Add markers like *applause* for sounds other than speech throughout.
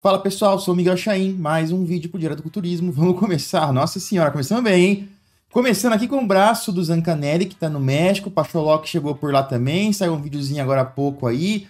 Fala pessoal, sou o Miguel Chaim, mais um vídeo pro Direto do Turismo. *laughs* Vamos começar, nossa senhora, começando bem, hein? Começando aqui com o braço do Zancanelli, que tá no México, O Pacholok chegou por lá também, saiu um videozinho agora há pouco aí.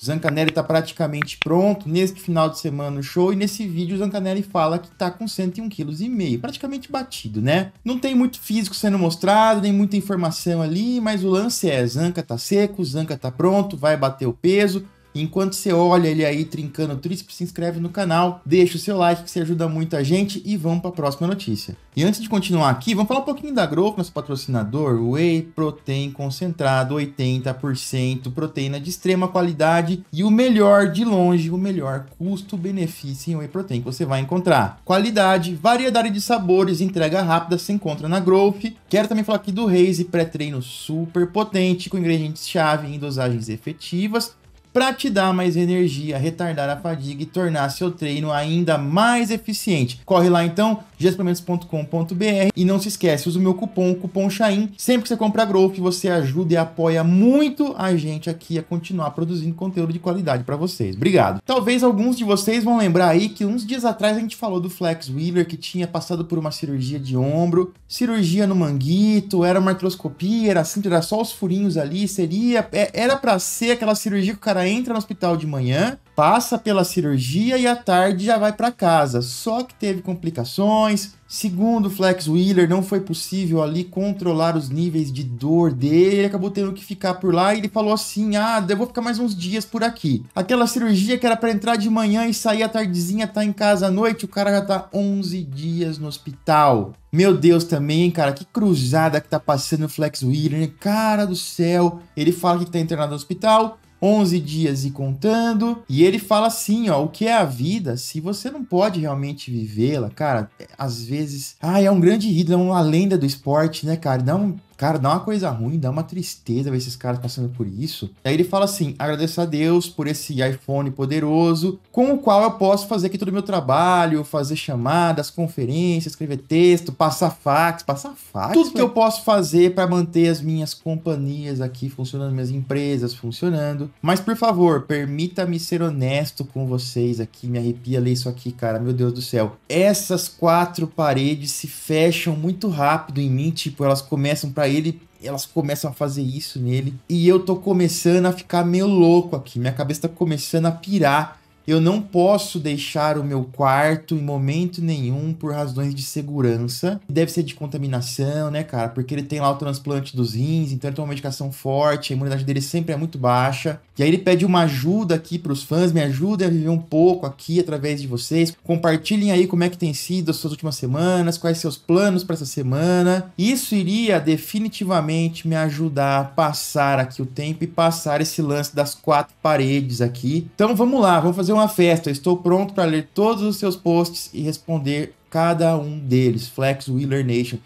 O Zancanelli tá praticamente pronto, neste final de semana o show, e nesse vídeo o Zancanelli fala que tá com 101,5 kg, praticamente batido, né? Não tem muito físico sendo mostrado, nem muita informação ali, mas o lance é, Zanca tá seco, Zanca tá pronto, vai bater o peso, Enquanto você olha ele aí trincando o tríceps, se inscreve no canal, deixa o seu like que você ajuda muito a gente e vamos para a próxima notícia. E antes de continuar aqui, vamos falar um pouquinho da Growth, nosso patrocinador, Whey Protein concentrado 80% proteína de extrema qualidade e o melhor de longe, o melhor custo-benefício em Whey Protein que você vai encontrar. Qualidade, variedade de sabores, entrega rápida se encontra na Growth. Quero também falar aqui do Raise pré-treino super potente com ingredientes chave em dosagens efetivas para te dar mais energia, retardar a fadiga e tornar seu treino ainda mais eficiente. Corre lá então, gesplementos.com.br e não se esquece, usa o meu cupom, o cupom Chain. Sempre que você compra Growth, você ajuda e apoia muito a gente aqui a continuar produzindo conteúdo de qualidade para vocês. Obrigado. Talvez alguns de vocês vão lembrar aí que uns dias atrás a gente falou do Flex Wheeler que tinha passado por uma cirurgia de ombro, cirurgia no manguito, era uma artroscopia, era simples, era só os furinhos ali, seria é, era para ser aquela cirurgia que o cara entra no hospital de manhã, passa pela cirurgia e à tarde já vai para casa. Só que teve complicações. Segundo Flex Wheeler, não foi possível ali controlar os níveis de dor dele, acabou tendo que ficar por lá e ele falou assim: "Ah, eu vou ficar mais uns dias por aqui". Aquela cirurgia que era para entrar de manhã e sair à tardezinha, tá em casa à noite, o cara já tá 11 dias no hospital. Meu Deus também, cara, que cruzada que tá passando o Flex Wheeler, cara do céu. Ele fala que tá internado no hospital, 11 dias e contando. E ele fala assim, ó, o que é a vida se você não pode realmente vivê-la, cara? Às vezes, ah, é um grande ídolo, é uma lenda do esporte, né, cara? Dá um Cara, dá uma coisa ruim, dá uma tristeza ver esses caras passando por isso. Aí ele fala assim: agradeço a Deus por esse iPhone poderoso, com o qual eu posso fazer aqui todo o meu trabalho, fazer chamadas, conferências, escrever texto, passar fax, passar fax. Tudo foi... que eu posso fazer para manter as minhas companhias aqui funcionando, minhas empresas funcionando. Mas por favor, permita-me ser honesto com vocês aqui. Me arrepia ler isso aqui, cara. Meu Deus do céu. Essas quatro paredes se fecham muito rápido em mim, tipo, elas começam pra para ele, elas começam a fazer isso nele. E eu tô começando a ficar meio louco aqui. Minha cabeça tá começando a pirar eu não posso deixar o meu quarto em momento nenhum por razões de segurança. Deve ser de contaminação, né, cara? Porque ele tem lá o transplante dos rins, então ele tem uma medicação forte, a imunidade dele sempre é muito baixa. E aí ele pede uma ajuda aqui para os fãs, me ajudem a viver um pouco aqui através de vocês. Compartilhem aí como é que tem sido as suas últimas semanas, quais seus planos para essa semana. Isso iria definitivamente me ajudar a passar aqui o tempo e passar esse lance das quatro paredes aqui. Então vamos lá, vamos fazer fazer uma festa, estou pronto para ler todos os seus posts e responder cada um deles. Flex Wheeler Nation.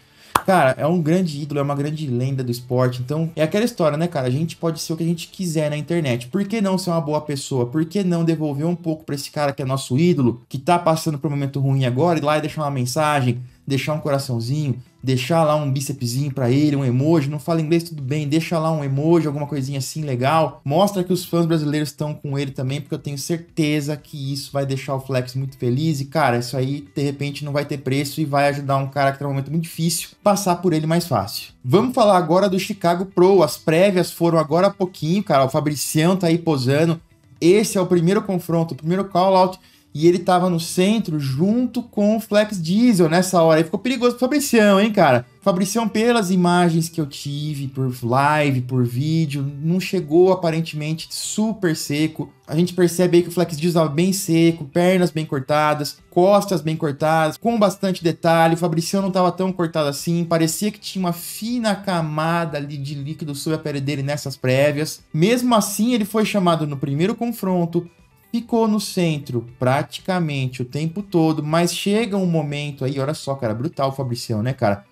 Cara, é um grande ídolo, é uma grande lenda do esporte. Então, é aquela história, né, cara? A gente pode ser o que a gente quiser na internet. Por que não ser uma boa pessoa? Por que não devolver um pouco para esse cara que é nosso ídolo, que tá passando por um momento ruim agora, ir lá e deixar uma mensagem? deixar um coraçãozinho, deixar lá um bícepszinho para ele, um emoji, não fala inglês tudo bem, deixa lá um emoji, alguma coisinha assim legal. Mostra que os fãs brasileiros estão com ele também, porque eu tenho certeza que isso vai deixar o Flex muito feliz e cara, isso aí de repente não vai ter preço e vai ajudar um cara que tá num momento muito difícil passar por ele mais fácil. Vamos falar agora do Chicago Pro. As prévias foram agora há pouquinho, cara. O Fabricião tá aí posando. Esse é o primeiro confronto, o primeiro call out e ele tava no centro junto com o Flex Diesel nessa hora. Aí ficou perigoso pro Fabricião, hein, cara? Fabricião, pelas imagens que eu tive por live, por vídeo, não chegou aparentemente super seco. A gente percebe aí que o Flex Diesel estava bem seco, pernas bem cortadas, costas bem cortadas, com bastante detalhe. O Fabricião não estava tão cortado assim, parecia que tinha uma fina camada ali de líquido sobre a pele dele nessas prévias. Mesmo assim, ele foi chamado no primeiro confronto, ficou no centro praticamente o tempo todo, mas chega um momento aí, olha só, cara, brutal o Fabricião, né, cara?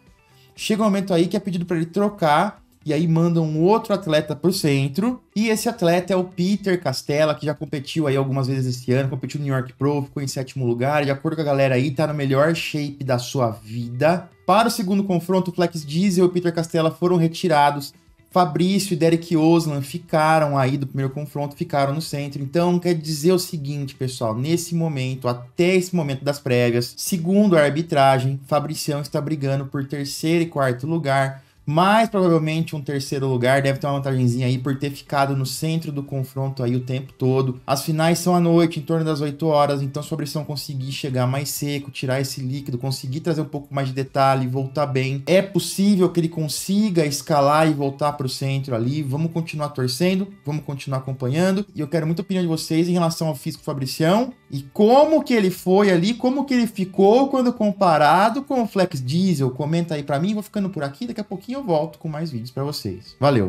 Chega um momento aí que é pedido para ele trocar e aí mandam um outro atleta pro centro. E esse atleta é o Peter Castella, que já competiu aí algumas vezes esse ano, competiu no New York Pro, ficou em sétimo lugar. De acordo com a galera aí, tá no melhor shape da sua vida. Para o segundo confronto, O Flex Diesel e Peter Castella foram retirados Fabrício e Derek Oslan ficaram aí do primeiro confronto, ficaram no centro. Então, quer dizer o seguinte, pessoal, nesse momento, até esse momento das prévias, segundo a arbitragem, Fabricião está brigando por terceiro e quarto lugar mas provavelmente um terceiro lugar deve ter uma vantagemzinha aí por ter ficado no centro do confronto aí o tempo todo. As finais são à noite, em torno das 8 horas, então o Fabricião conseguir chegar mais seco, tirar esse líquido, conseguir trazer um pouco mais de detalhe, voltar bem. É possível que ele consiga escalar e voltar para o centro ali. Vamos continuar torcendo, vamos continuar acompanhando. E eu quero muita opinião de vocês em relação ao físico Fabricião e como que ele foi ali, como que ele ficou quando comparado com o Flex Diesel? Comenta aí para mim, vou ficando por aqui, daqui a pouquinho eu volto com mais vídeos para vocês. Valeu.